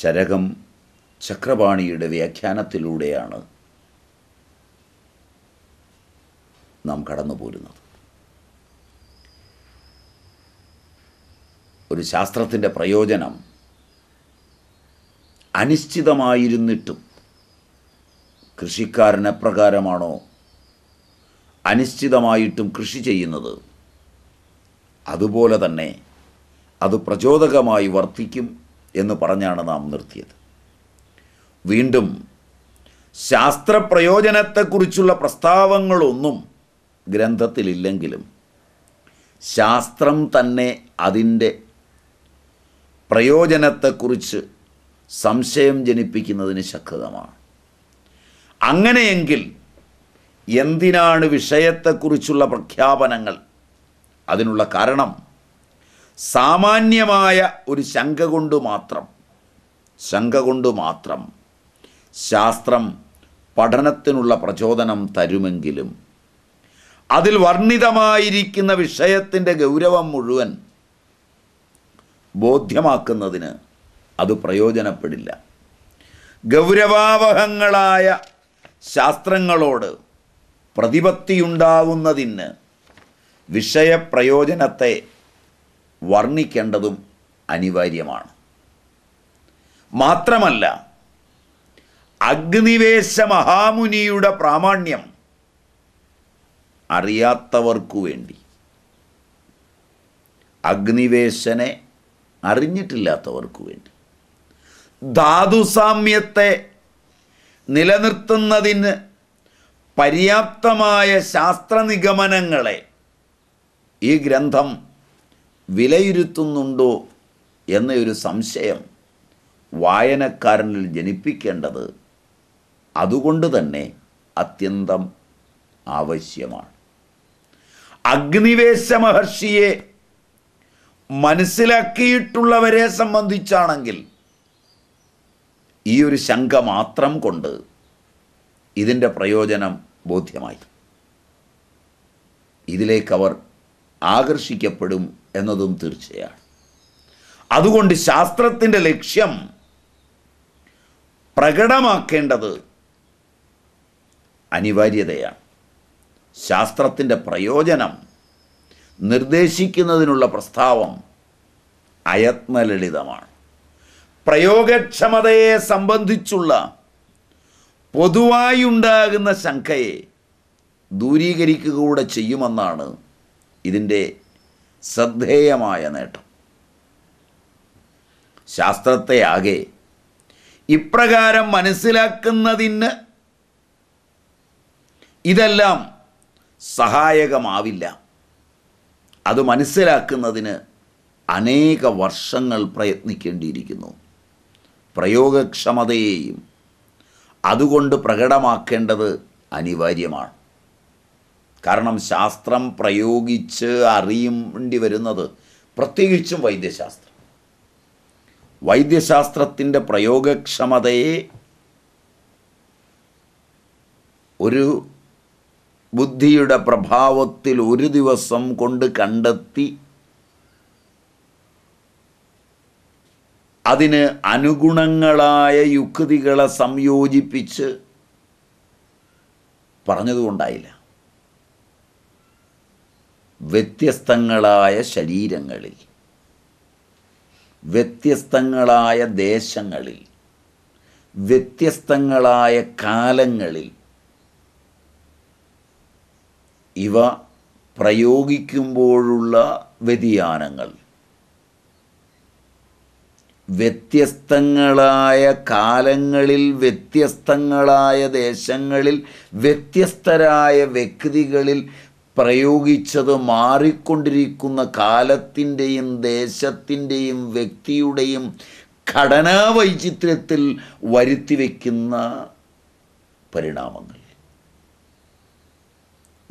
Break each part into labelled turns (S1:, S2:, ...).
S1: ചരകം ചക്രപാണിയുടെ വ്യാഖ്യാനത്തിലൂടെയാണ് നാം കടന്നുപോരുന്നത് ഒരു ശാസ്ത്രത്തിൻ്റെ പ്രയോജനം അനിശ്ചിതമായിരുന്നിട്ടും കൃഷിക്കാരനെ എപ്രകാരമാണോ അനിശ്ചിതമായിട്ടും കൃഷി ചെയ്യുന്നത് അതുപോലെ തന്നെ അത് പ്രചോദകമായി വർത്തിക്കും എന്ന് പറഞ്ഞാണ് നാം നിർത്തിയത് വീണ്ടും ശാസ്ത്രപ്രയോജനത്തെക്കുറിച്ചുള്ള പ്രസ്താവങ്ങളൊന്നും ഗ്രന്ഥത്തിലില്ലെങ്കിലും ശാസ്ത്രം തന്നെ അതിൻ്റെ പ്രയോജനത്തെക്കുറിച്ച് സംശയം ജനിപ്പിക്കുന്നതിന് ശക്തമാണ് അങ്ങനെയെങ്കിൽ എന്തിനാണ് വിഷയത്തെക്കുറിച്ചുള്ള പ്രഖ്യാപനങ്ങൾ അതിനുള്ള കാരണം സാമാന്യമായ ഒരു ശങ്ക കൊണ്ട് മാത്രം ശങ്ക കൊണ്ട് മാത്രം ശാസ്ത്രം പഠനത്തിനുള്ള പ്രചോദനം തരുമെങ്കിലും അതിൽ വർണ്ണിതമായിരിക്കുന്ന വിഷയത്തിൻ്റെ ഗൗരവം മുഴുവൻ ബോധ്യമാക്കുന്നതിന് അത് പ്രയോജനപ്പെടില്ല ഗൗരവാവഹങ്ങളായ ശാസ്ത്രങ്ങളോട് പ്രതിപത്തിയുണ്ടാവുന്നതിന് വിഷയപ്രയോജനത്തെ വർണ്ണിക്കേണ്ടതും അനിവാര്യമാണ് മാത്രമല്ല അഗ്നിവേശ മഹാമുനിയുടെ പ്രാമാണ്യം അറിയാത്തവർക്കു വേണ്ടി അഗ്നിവേശനെ അറിഞ്ഞിട്ടില്ലാത്തവർക്കു വേണ്ടി ധാതുസാമ്യത്തെ നിലനിർത്തുന്നതിന് പര്യാപ്തമായ ശാസ്ത്രനിഗമനങ്ങളെ ഈ ഗ്രന്ഥം വിലയിരുത്തുന്നുണ്ടോ എന്നൊരു സംശയം വായനക്കാരനിൽ ജനിപ്പിക്കേണ്ടത് അതുകൊണ്ട് തന്നെ അത്യന്തം ആവശ്യമാണ് അഗ്നിവേശ മഹർഷിയെ മനസ്സിലാക്കിയിട്ടുള്ളവരെ സംബന്ധിച്ചാണെങ്കിൽ ഈ ഒരു ശങ്ക മാത്രം കൊണ്ട് ഇതിൻ്റെ പ്രയോജനം ബോധ്യമായി ഇതിലേക്ക് അവർ ആകർഷിക്കപ്പെടും എന്നതും തീർച്ചയാണ് അതുകൊണ്ട് ശാസ്ത്രത്തിൻ്റെ ലക്ഷ്യം പ്രകടമാക്കേണ്ടത് അനിവാര്യതയാണ് ശാസ്ത്രത്തിൻ്റെ പ്രയോജനം നിർദ്ദേശിക്കുന്നതിനുള്ള പ്രസ്താവം അയത്നലളിതമാണ് പ്രയോഗക്ഷമതയെ സംബന്ധിച്ചുള്ള പൊതുവായുണ്ടാകുന്ന ശങ്കയെ ദൂരീകരിക്കുക കൂടെ ചെയ്യുമെന്നാണ് ഇതിൻ്റെ ശ്രദ്ധേയമായ നേട്ടം ശാസ്ത്രത്തെ ആകെ ഇപ്രകാരം മനസ്സിലാക്കുന്നതിന് ഇതെല്ലാം സഹായകമാവില്ല അത് മനസ്സിലാക്കുന്നതിന് അനേക വർഷങ്ങൾ പ്രയത്നിക്കേണ്ടിയിരിക്കുന്നു പ്രയോഗക്ഷമതയെയും അതുകൊണ്ട് പ്രകടമാക്കേണ്ടത് അനിവാര്യമാണ് കാരണം ശാസ്ത്രം പ്രയോഗിച്ച് അറിയേണ്ടി വരുന്നത് പ്രത്യേകിച്ചും വൈദ്യശാസ്ത്രം വൈദ്യശാസ്ത്രത്തിൻ്റെ പ്രയോഗക്ഷമതയെ ഒരു ബുദ്ധിയുടെ പ്രഭാവത്തിൽ ഒരു ദിവസം കൊണ്ട് കണ്ടെത്തി അതിന് അനുഗുണങ്ങളായ യുക്തികളെ സംയോജിപ്പിച്ച് പറഞ്ഞതുകൊണ്ടായില്ല വ്യത്യസ്തങ്ങളായ ശരീരങ്ങളിൽ വ്യത്യസ്തങ്ങളായ ദേശങ്ങളിൽ വ്യത്യസ്തങ്ങളായ കാലങ്ങളിൽ ഇവ പ്രയോഗിക്കുമ്പോഴുള്ള വ്യതിയാനങ്ങൾ വ്യത്യസ്തങ്ങളായ കാലങ്ങളിൽ വ്യത്യസ്തങ്ങളായ ദേശങ്ങളിൽ വ്യത്യസ്തരായ വ്യക്തികളിൽ പ്രയോഗിച്ചത് മാറിക്കൊണ്ടിരിക്കുന്ന കാലത്തിൻ്റെയും ദേശത്തിൻ്റെയും വ്യക്തിയുടെയും ഘടനാ വരുത്തി വയ്ക്കുന്ന പരിണാമങ്ങൾ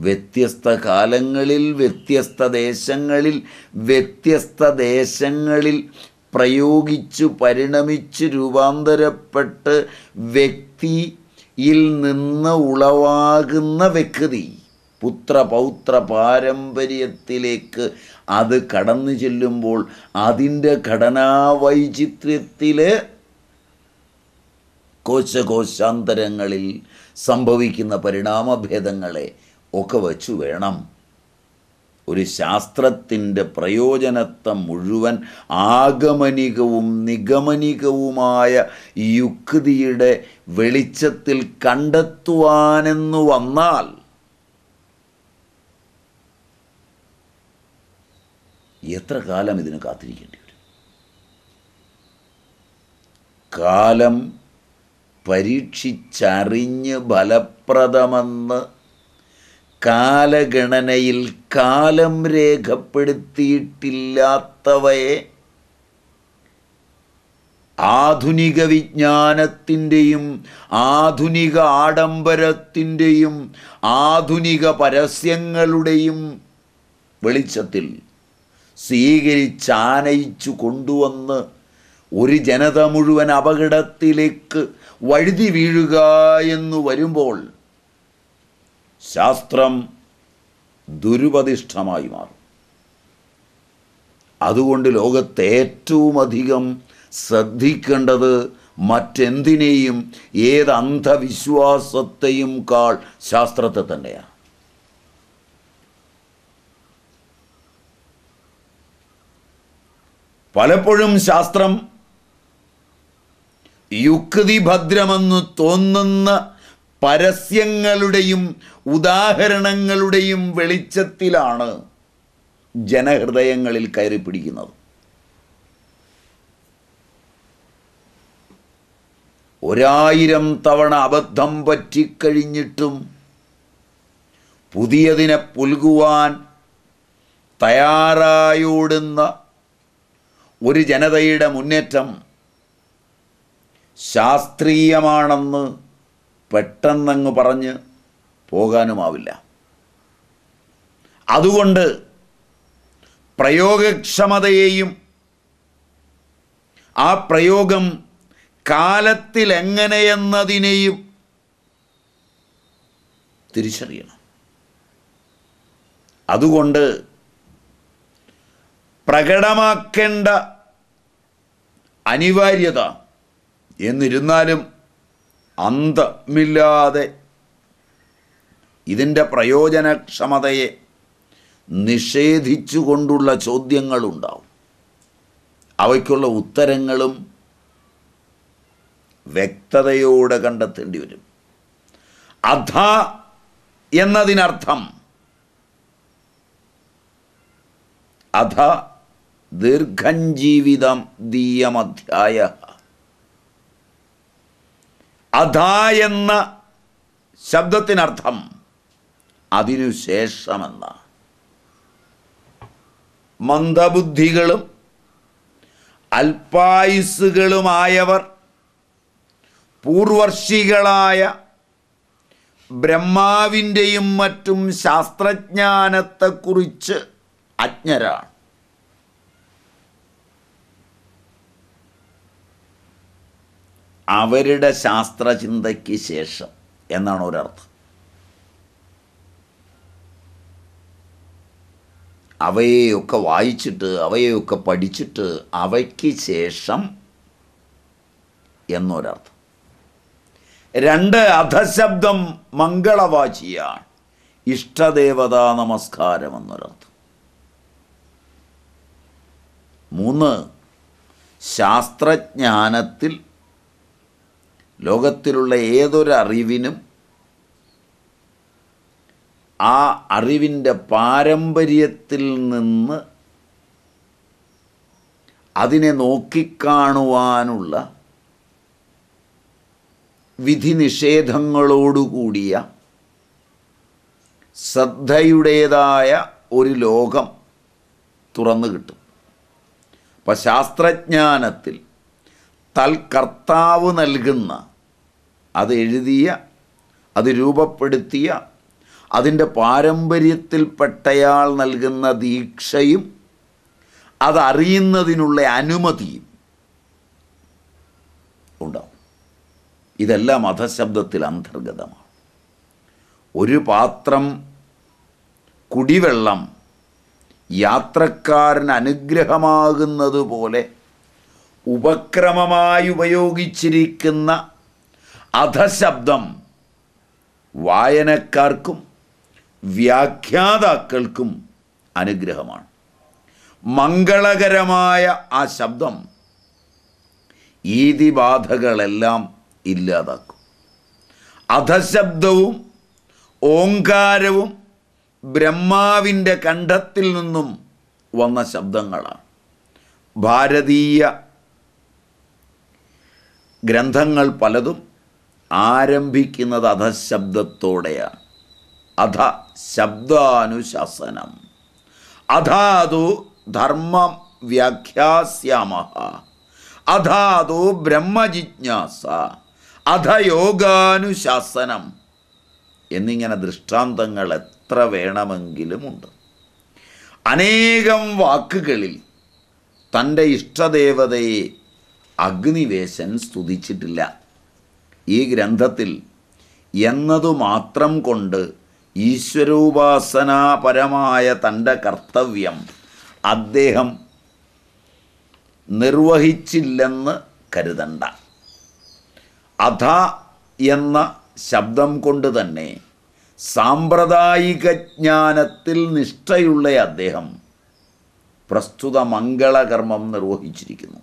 S1: വ്യത്യസ്ത കാലങ്ങളിൽ വ്യത്യസ്ത ദേശങ്ങളിൽ വ്യത്യസ്ത ദേശങ്ങളിൽ പ്രയോഗിച്ചു പരിണമിച്ച് രൂപാന്തരപ്പെട്ട് വ്യക്തിയിൽ നിന്ന് ഉളവാകുന്ന വ്യക്തി പുത്രപൗത്ര പാരമ്പര്യത്തിലേക്ക് അത് കടന്നു ചെല്ലുമ്പോൾ അതിൻ്റെ ഘടനാവൈചിത്ര്യത്തിലെ കോശകോശാന്തരങ്ങളിൽ സംഭവിക്കുന്ന പരിണാമഭേദങ്ങളെ ഒക്കെ വച്ചു വേണം ഒരു ശാസ്ത്രത്തിൻ്റെ പ്രയോജനത്തെ മുഴുവൻ ആഗമനികവും നിഗമനികവുമായ യുക്തിയുടെ വെളിച്ചത്തിൽ കണ്ടെത്തുവാനെന്നു വന്നാൽ എത്ര കാലം ഇതിന് കാത്തിരിക്കേണ്ടി വരും കാലം പരീക്ഷിച്ചറിഞ്ഞ് ഫലപ്രദമെന്ന് കാലഗണനയിൽ കാലം രേഖപ്പെടുത്തിയിട്ടില്ലാത്തവയെ ആധുനിക വിജ്ഞാനത്തിൻ്റെയും ആധുനിക ആഡംബരത്തിൻ്റെയും ആധുനിക പരസ്യങ്ങളുടെയും വെളിച്ചത്തിൽ സ്വീകരിച്ചാനയിച്ചു കൊണ്ടുവന്ന് ഒരു ജനത മുഴുവൻ അപകടത്തിലേക്ക് വഴുതി വീഴുക എന്ന് വരുമ്പോൾ ശാസ്ത്രം ദുരുപതിഷ്ഠമായി മാറും അതുകൊണ്ട് ലോകത്തെ ഏറ്റവും അധികം ശ്രദ്ധിക്കേണ്ടത് മറ്റെന്തിനേയും ഏത് അന്ധവിശ്വാസത്തെയും കാൾ ശാസ്ത്രത്തെ തന്നെയാണ് പലപ്പോഴും ശാസ്ത്രം ഭദ്രമെന്ന് തോന്നുന്ന പരസ്യങ്ങളുടെയും ഉദാഹരണങ്ങളുടെയും വെളിച്ചത്തിലാണ് ജനഹൃദയങ്ങളിൽ കയറി പിടിക്കുന്നത് ഒരായിരം തവണ അബദ്ധം പറ്റിക്കഴിഞ്ഞിട്ടും പുതിയതിനെ പുൽകുവാൻ തയ്യാറായോടുന്ന ഒരു ജനതയുടെ മുന്നേറ്റം ശാസ്ത്രീയമാണെന്ന് പെട്ടെന്നങ്ങ് പറഞ്ഞ് പോകാനുമാവില്ല അതുകൊണ്ട് പ്രയോഗക്ഷമതയെയും ആ പ്രയോഗം കാലത്തിലെങ്ങനെയെന്നതിനെയും തിരിച്ചറിയണം അതുകൊണ്ട് പ്രകടമാക്കേണ്ട അനിവാര്യത എന്നിരുന്നാലും അന്തമില്ലാതെ ഇതിൻ്റെ പ്രയോജനക്ഷമതയെ നിഷേധിച്ചുകൊണ്ടുള്ള ചോദ്യങ്ങളുണ്ടാവും അവയ്ക്കുള്ള ഉത്തരങ്ങളും വ്യക്തതയോടെ കണ്ടെത്തേണ്ടി വരും അധ എന്നതിനർത്ഥം അധ ദീർഘം ജീവിതം ദീയമധ്യായ അധ എന്ന ശബ്ദത്തിനർത്ഥം അതിനുശേഷമെന്ന മന്ദബുദ്ധികളും അൽപായുസുകളുമായവർ പൂർവർഷികളായ ബ്രഹ്മാവിൻ്റെയും മറ്റും ശാസ്ത്രജ്ഞാനത്തെക്കുറിച്ച് അജ്ഞരാണ് അവരുടെ ശാസ്ത്രചിന്തയ്ക്ക് ശേഷം എന്നാണ് ഒരർത്ഥം അവയെയൊക്കെ വായിച്ചിട്ട് അവയെയൊക്കെ പഠിച്ചിട്ട് അവയ്ക്ക് ശേഷം എന്നൊരർത്ഥം രണ്ട് അധശബ്ദം മംഗളവാചിയാണ് ഇഷ്ടദേവതാ നമസ്കാരം എന്നൊരർത്ഥം മൂന്ന് ശാസ്ത്രജ്ഞാനത്തിൽ ലോകത്തിലുള്ള ഏതൊരു അറിവിനും ആ അറിവിൻ്റെ പാരമ്പര്യത്തിൽ നിന്ന് അതിനെ നോക്കിക്കാണുവാനുള്ള വിധി നിഷേധങ്ങളോടുകൂടിയ ശ്രദ്ധയുടേതായ ഒരു ലോകം തുറന്നു കിട്ടും അപ്പം ശാസ്ത്രജ്ഞാനത്തിൽ തൽകർത്താവ് നൽകുന്ന അത് എഴുതിയ അത് രൂപപ്പെടുത്തിയ അതിൻ്റെ പാരമ്പര്യത്തിൽപ്പെട്ടയാൾ നൽകുന്ന ദീക്ഷയും അതറിയുന്നതിനുള്ള അനുമതിയും ഉണ്ടാവും ഇതെല്ലാം അധശബ്ദത്തിൽ അന്തർഗതമാണ് ഒരു പാത്രം കുടിവെള്ളം യാത്രക്കാരന് അനുഗ്രഹമാകുന്നതുപോലെ ഉപക്രമമായി ഉപയോഗിച്ചിരിക്കുന്ന അധശബ്ദം വായനക്കാർക്കും വ്യാഖ്യാതാക്കൾക്കും അനുഗ്രഹമാണ് മംഗളകരമായ ആ ശബ്ദം ഈതിബാധകളെല്ലാം ഇല്ലാതാക്കും അധശബ്ദവും ഓങ്കാരവും ബ്രഹ്മാവിൻ്റെ കണ്ഠത്തിൽ നിന്നും വന്ന ശബ്ദങ്ങളാണ് ഭാരതീയ ഗ്രന്ഥങ്ങൾ പലതും ആരംഭിക്കുന്നത് അധശബ്ദത്തോടെയാണ് അധ ശബ്ദാനുശാസനം അധാതു ധർമ്മം വ്യാഖ്യാസ്യാമ അധാതു ബ്രഹ്മജിജ്ഞാസ അധയോഗാനുശാസനം എന്നിങ്ങനെ ദൃഷ്ടാന്തങ്ങൾ എത്ര വേണമെങ്കിലുമുണ്ട് അനേകം വാക്കുകളിൽ തൻ്റെ ഇഷ്ടദേവതയെ അഗ്നിവേശൻ സ്തുതിച്ചിട്ടില്ല ഈ ഗ്രന്ഥത്തിൽ എന്നതുമാത്രം കൊണ്ട് ഈശ്വരോപാസനാപരമായ തൻ്റെ കർത്തവ്യം അദ്ദേഹം നിർവഹിച്ചില്ലെന്ന് കരുതണ്ട അധ എന്ന ശബ്ദം കൊണ്ട് തന്നെ സാമ്പ്രദായിക ജ്ഞാനത്തിൽ നിഷ്ഠയുള്ള അദ്ദേഹം പ്രസ്തുത മംഗളകർമ്മം നിർവഹിച്ചിരിക്കുന്നു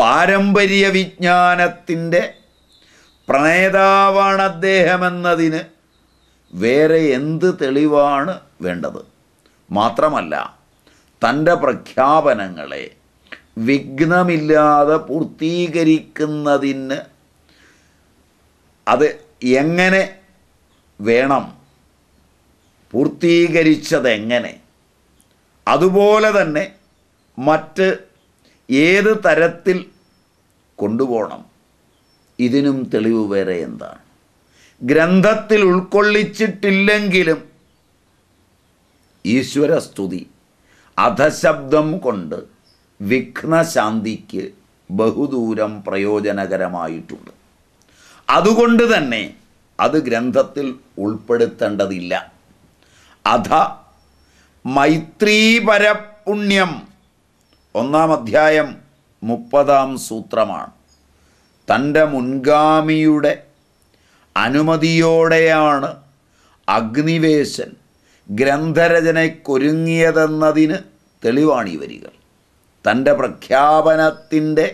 S1: പാരമ്പര്യ വിജ്ഞാനത്തിൻ്റെ പ്രണേതാവാണ് അദ്ദേഹമെന്നതിന് വേറെ എന്ത് തെളിവാണ് വേണ്ടത് മാത്രമല്ല തൻ്റെ പ്രഖ്യാപനങ്ങളെ വിഘ്നമില്ലാതെ പൂർത്തീകരിക്കുന്നതിന് അത് എങ്ങനെ വേണം പൂർത്തീകരിച്ചതെങ്ങനെ അതുപോലെ തന്നെ മറ്റ് ഏത് തരത്തിൽ കൊണ്ടുപോകണം ഇതിനും തെളിവ് വേറെ എന്താണ് ഗ്രന്ഥത്തിൽ ഉൾക്കൊള്ളിച്ചിട്ടില്ലെങ്കിലും ഈശ്വരസ്തുതി അധശബ്ദം കൊണ്ട് വിഘ്നശാന്തിക്ക് ബഹുദൂരം പ്രയോജനകരമായിട്ടുണ്ട് അതുകൊണ്ട് തന്നെ അത് ഗ്രന്ഥത്തിൽ ഉൾപ്പെടുത്തേണ്ടതില്ല അധ മൈത്രീപരപുണ്യം ഒന്നാം അധ്യായം മുപ്പതാം സൂത്രമാണ് തൻ്റെ മുൻഗാമിയുടെ അനുമതിയോടെയാണ് അഗ്നിവേശൻ ഗ്രന്ഥരചനയ്ക്കൊരുങ്ങിയതെന്നതിന് തെളിവാണ് ഈ വരികൾ തൻ്റെ പ്രഖ്യാപനത്തിൻ്റെ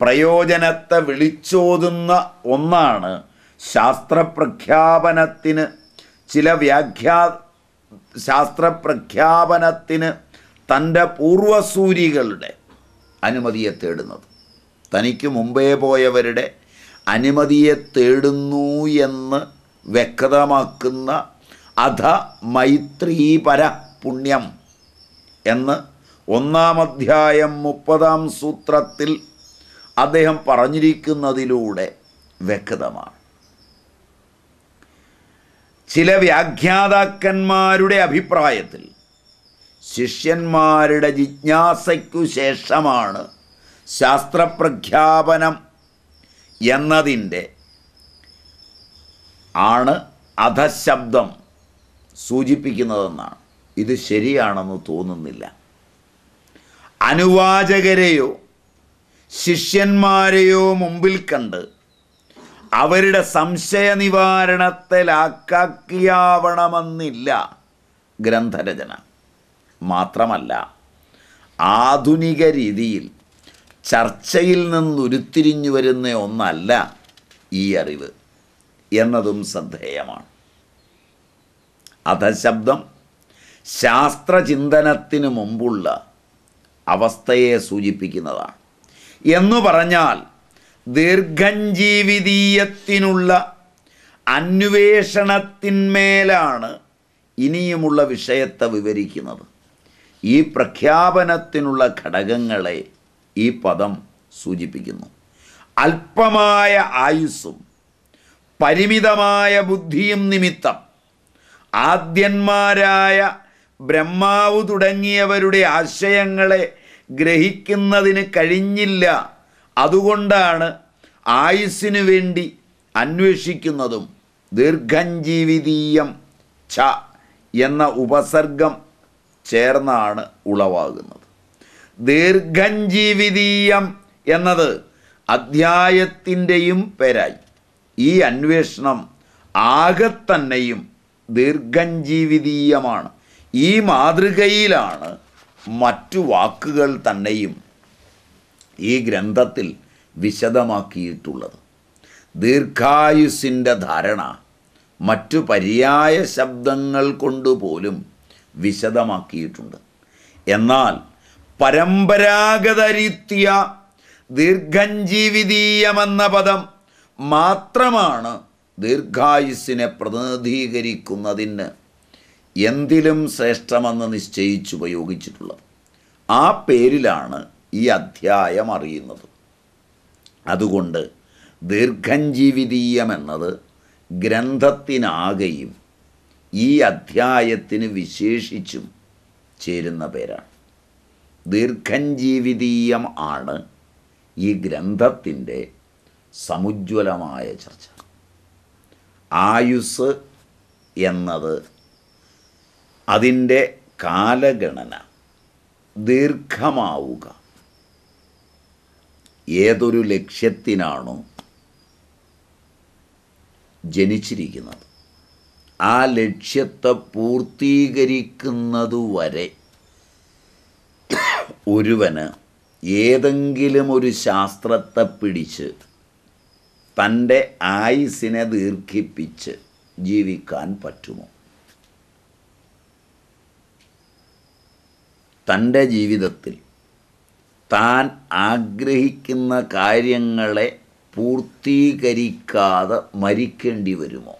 S1: പ്രയോജനത്തെ വിളിച്ചോതുന്ന ഒന്നാണ് ശാസ്ത്രപ്രഖ്യാപനത്തിന് ചില വ്യാഖ്യാ ശാസ്ത്രപ്രഖ്യാപനത്തിന് തൻ്റെ പൂർവസൂരികളുടെ അനുമതിയെ തേടുന്നത് തനിക്ക് മുമ്പേ പോയവരുടെ അനുമതിയെ തേടുന്നു എന്ന് വ്യക്തമാക്കുന്ന അധ മൈത്രീപര പുണ്യം എന്ന് ഒന്നാം അധ്യായം മുപ്പതാം സൂത്രത്തിൽ അദ്ദേഹം പറഞ്ഞിരിക്കുന്നതിലൂടെ വ്യക്തമാണ് ചില വ്യാഖ്യാതാക്കന്മാരുടെ അഭിപ്രായത്തിൽ ശിഷ്യന്മാരുടെ ജിജ്ഞാസയ്ക്കു ശേഷമാണ് ശാസ്ത്രപ്രഖ്യാപനം എന്നതിൻ്റെ ആണ് അധശബ്ദം സൂചിപ്പിക്കുന്നതെന്നാണ് ഇത് ശരിയാണെന്ന് തോന്നുന്നില്ല അനുവാചകരെയോ ശിഷ്യന്മാരെയോ മുമ്പിൽ കണ്ട് അവരുടെ സംശയ നിവാരണത്തെ ഗ്രന്ഥരചന മാത്രമല്ല ആധുനിക രീതിയിൽ ചർച്ചയിൽ നിന്ന് ഉരുത്തിരിഞ്ഞു വരുന്ന ഒന്നല്ല ഈ അറിവ് എന്നതും ശ്രദ്ധേയമാണ് അധശബ്ദം ശാസ്ത്രചിന്തനത്തിന് മുമ്പുള്ള അവസ്ഥയെ സൂചിപ്പിക്കുന്നതാണ് എന്നു പറഞ്ഞാൽ ദീർഘഞ്ജീവിതീയത്തിനുള്ള അന്വേഷണത്തിന്മേലാണ് ഇനിയുമുള്ള വിഷയത്തെ വിവരിക്കുന്നത് ഈ പ്രഖ്യാപനത്തിനുള്ള ഘടകങ്ങളെ ഈ പദം സൂചിപ്പിക്കുന്നു അല്പമായ ആയുസ്സും പരിമിതമായ ബുദ്ധിയും നിമിത്തം ആദ്യന്മാരായ ബ്രഹ്മാവ് തുടങ്ങിയവരുടെ ആശയങ്ങളെ ഗ്രഹിക്കുന്നതിന് കഴിഞ്ഞില്ല അതുകൊണ്ടാണ് ആയുസ്സിനു വേണ്ടി അന്വേഷിക്കുന്നതും ദീർഘഞ്ജീവിതീയം ഛ എന്ന ഉപസർഗം ചേർന്നാണ് ഉളവാകുന്നത് ദീർഘഞ്ജീവിതീയം എന്നത് അധ്യായത്തിൻ്റെയും പേരായി ഈ അന്വേഷണം ആകത്തന്നെയും ദീർഘഞ്ജീവിതീയമാണ് ഈ മാതൃകയിലാണ് മറ്റു വാക്കുകൾ തന്നെയും ഈ ഗ്രന്ഥത്തിൽ വിശദമാക്കിയിട്ടുള്ളത് ദീർഘായുസിൻ്റെ ധാരണ മറ്റു പര്യായ ശബ്ദങ്ങൾ കൊണ്ടുപോലും വിശദമാക്കിയിട്ടുണ്ട് എന്നാൽ പരമ്പരാഗത ദീർഘഞ്ജീവിതീയമെന്ന പദം മാത്രമാണ് ദീർഘായുസിനെ പ്രതിനിധീകരിക്കുന്നതിന് എന്തിലും ശ്രേഷ്ഠമെന്ന് നിശ്ചയിച്ചുപയോഗിച്ചിട്ടുള്ളത് ആ പേരിലാണ് ഈ അധ്യായം അറിയുന്നത് അതുകൊണ്ട് ദീർഘഞ്ജീവിതീയം എന്നത് ഗ്രന്ഥത്തിനാകെയും ഈ അധ്യായത്തിന് വിശേഷിച്ചും ചേരുന്ന പേരാണ് ദീർഘഞ്ജീവിതീയം ആണ് ഈ ഗ്രന്ഥത്തിൻ്റെ സമുജ്വലമായ ചർച്ച ആയുസ് എന്നത് അതിൻ്റെ കാലഗണന ദീർഘമാവുക ഏതൊരു ലക്ഷ്യത്തിനാണോ ജനിച്ചിരിക്കുന്നത് ആ ലക്ഷ്യത്തെ പൂർത്തീകരിക്കുന്നതുവരെ ഒരുവന് ഏതെങ്കിലും ഒരു ശാസ്ത്രത്തെ പിടിച്ച് തൻ്റെ ആയുസിനെ ദീർഘിപ്പിച്ച് ജീവിക്കാൻ പറ്റുമോ തൻ്റെ ജീവിതത്തിൽ താൻ ആഗ്രഹിക്കുന്ന കാര്യങ്ങളെ പൂർത്തീകരിക്കാതെ മരിക്കേണ്ടി വരുമോ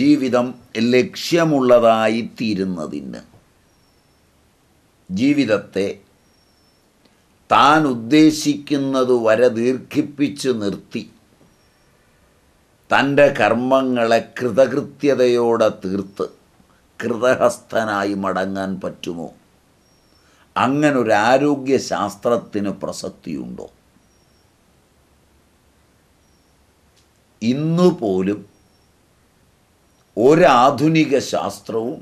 S1: ജീവിതം ലക്ഷ്യമുള്ളതായി തീരുന്നതിന് ജീവിതത്തെ താൻ ഉദ്ദേശിക്കുന്നത് വരെ ദീർഘിപ്പിച്ചു നിർത്തി തൻ്റെ കർമ്മങ്ങളെ കൃതകൃത്യതയോടെ തീർത്ത് കൃതഹസ്തനായി മടങ്ങാൻ പറ്റുമോ അങ്ങനൊരാരോഗ്യ ശാസ്ത്രത്തിന് പ്രസക്തിയുണ്ടോ ഇന്നു പോലും ഒരാധുനിക ശാസ്ത്രവും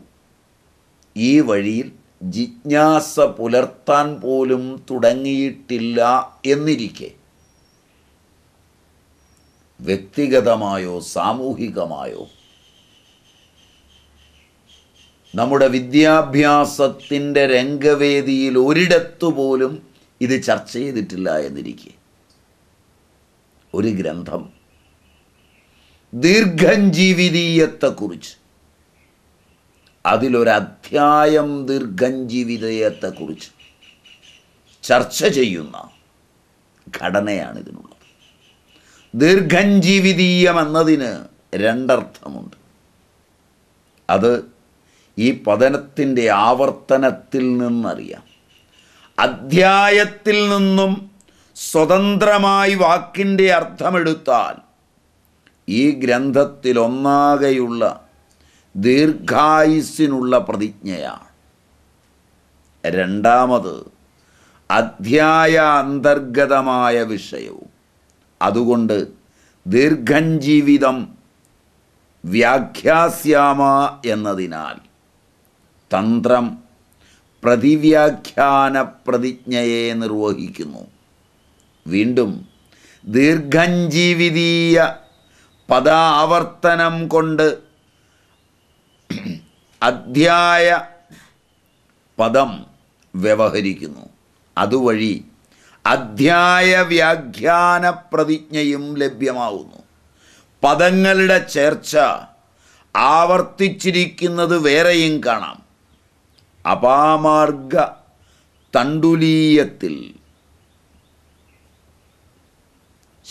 S1: ഈ വഴിയിൽ ജിജ്ഞാസ പുലർത്താൻ പോലും തുടങ്ങിയിട്ടില്ല എന്നിരിക്കെ വ്യക്തിഗതമായോ സാമൂഹികമായോ നമ്മുടെ വിദ്യാഭ്യാസത്തിൻ്റെ രംഗവേദിയിൽ ഒരിടത്തുപോലും പോലും ഇത് ചർച്ച ചെയ്തിട്ടില്ല എന്നിരിക്കെ ഒരു ഗ്രന്ഥം ദീർഘഞ്ജീവിതീയത്തെക്കുറിച്ച് അതിലൊരധ്യായം ജീവിതത്തെക്കുറിച്ച് ചർച്ച ചെയ്യുന്ന ഘടനയാണ് ഇതിനുള്ളത് ജീവിതീയം എന്നതിന് രണ്ടർത്ഥമുണ്ട് അത് ഈ പതനത്തിൻ്റെ ആവർത്തനത്തിൽ നിന്നറിയാം അധ്യായത്തിൽ നിന്നും സ്വതന്ത്രമായി വാക്കിൻ്റെ അർത്ഥമെടുത്താൽ ഈ ഗ്രന്ഥത്തിലൊന്നാകെയുള്ള ദീർഘായുസ്സിനുള്ള പ്രതിജ്ഞയാണ് രണ്ടാമത് അധ്യായ അന്തർഗതമായ വിഷയവും അതുകൊണ്ട് ദീർഘം ജീവിതം വ്യാഖ്യാസ്യാമ എന്നതിനാൽ തന്ത്രം പ്രതിവ്യാഖ്യാന പ്രതിജ്ഞയെ നിർവഹിക്കുന്നു വീണ്ടും ദീർഘഞ്ജീവിതീയ പദാവർത്തനം കൊണ്ട് അധ്യായ പദം വ്യവഹരിക്കുന്നു അതുവഴി അധ്യായ വ്യാഖ്യാന പ്രതിജ്ഞയും ലഭ്യമാവുന്നു പദങ്ങളുടെ ചേർച്ച ആവർത്തിച്ചിരിക്കുന്നത് വേറെയും കാണാം അപാമാർഗ തണ്ടുലീയത്തിൽ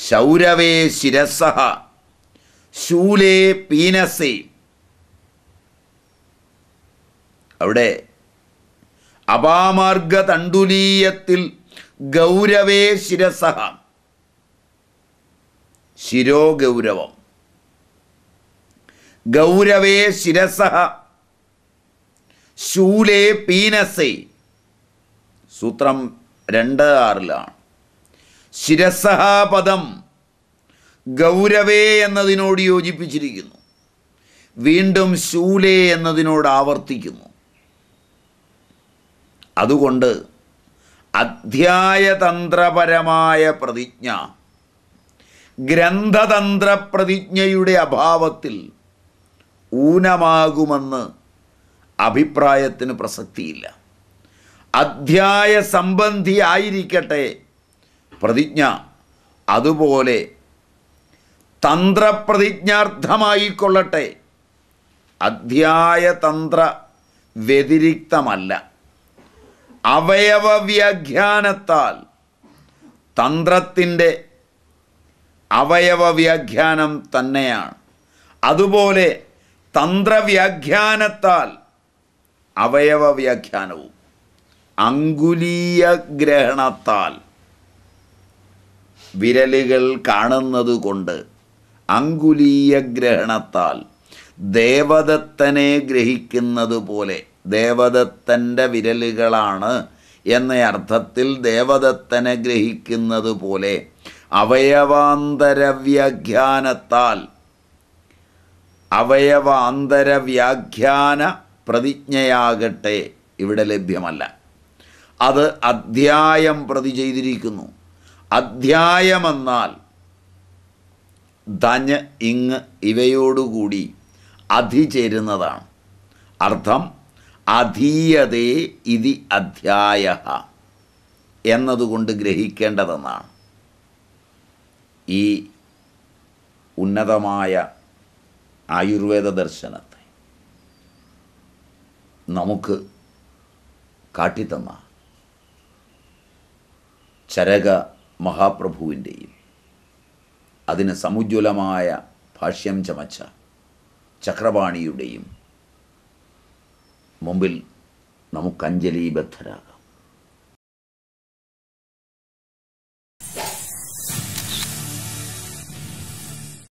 S1: ശൗരവേ ശിരസഹ ശൂലേ പീനസേ അവിടെ തണ്ടുലീയത്തിൽ ഗൗരവേ ശിരസ ശിരോഗൗരവം ഗൗരവേ ശിരസഹ ശൂലേ പീനസേ സൂത്രം രണ്ട് ആറിലാണ് ശിരസഹാപദം ഗൗരവേ എന്നതിനോട് യോജിപ്പിച്ചിരിക്കുന്നു വീണ്ടും ശൂലേ എന്നതിനോട് ആവർത്തിക്കുന്നു അതുകൊണ്ട് അധ്യായതന്ത്രപരമായ പ്രതിജ്ഞ ഗ്രന്ഥതന്ത്ര പ്രതിജ്ഞയുടെ അഭാവത്തിൽ ഊനമാകുമെന്ന് അഭിപ്രായത്തിന് പ്രസക്തിയില്ല അധ്യായ സംബന്ധി ആയിരിക്കട്ടെ പ്രതിജ്ഞ അതുപോലെ തന്ത്രപ്രതിജ്ഞാർത്ഥമായിക്കൊള്ളട്ടെ അധ്യായതന്ത്ര വ്യതിരിക്തമല്ല അവയവ വ്യാഖ്യാനത്താൽ തന്ത്രത്തിൻ്റെ അവയവ വ്യാഖ്യാനം തന്നെയാണ് അതുപോലെ തന്ത്രവ്യാഖ്യാനത്താൽ അവയവ വ്യാഖ്യാനവും അങ്കുലീയ ഗ്രഹണത്താൽ വിരലുകൾ കാണുന്നത് കൊണ്ട് അങ്കുലീയ ഗ്രഹണത്താൽ ദേവദത്തനെ ഗ്രഹിക്കുന്നത് പോലെ ദേവദത്തൻ്റെ വിരലുകളാണ് എന്ന അർത്ഥത്തിൽ ദേവദത്തനെ ഗ്രഹിക്കുന്നത് പോലെ അവയവാന്തരവ്യാഖ്യാനത്താൽ അവയവാന്തരവ്യാഖ്യാന പ്രതിജ്ഞയാകട്ടെ ഇവിടെ ലഭ്യമല്ല അത് അധ്യായം പ്രതി ചെയ്തിരിക്കുന്നു അധ്യായമെന്നാൽ ധന് ഇങ് ഇവയോടുകൂടി അധിചേരുന്നതാണ് അർത്ഥം അധീയതേ ഇതി അധ്യായ എന്നതുകൊണ്ട് ഗ്രഹിക്കേണ്ടതെന്നാണ് ഈ ഉന്നതമായ ആയുർവേദ ദർശനത്തെ നമുക്ക് കാട്ടിത്തന്ന ചരക മഹാപ്രഭുവിൻ്റെയും അതിന് സമുജ്വലമായ ഭാഷ്യം ചമച്ച ചക്രപാണിയുടെയും മുമ്പിൽ നമുക്കഞ്ജലി ബദ്ധരാകാം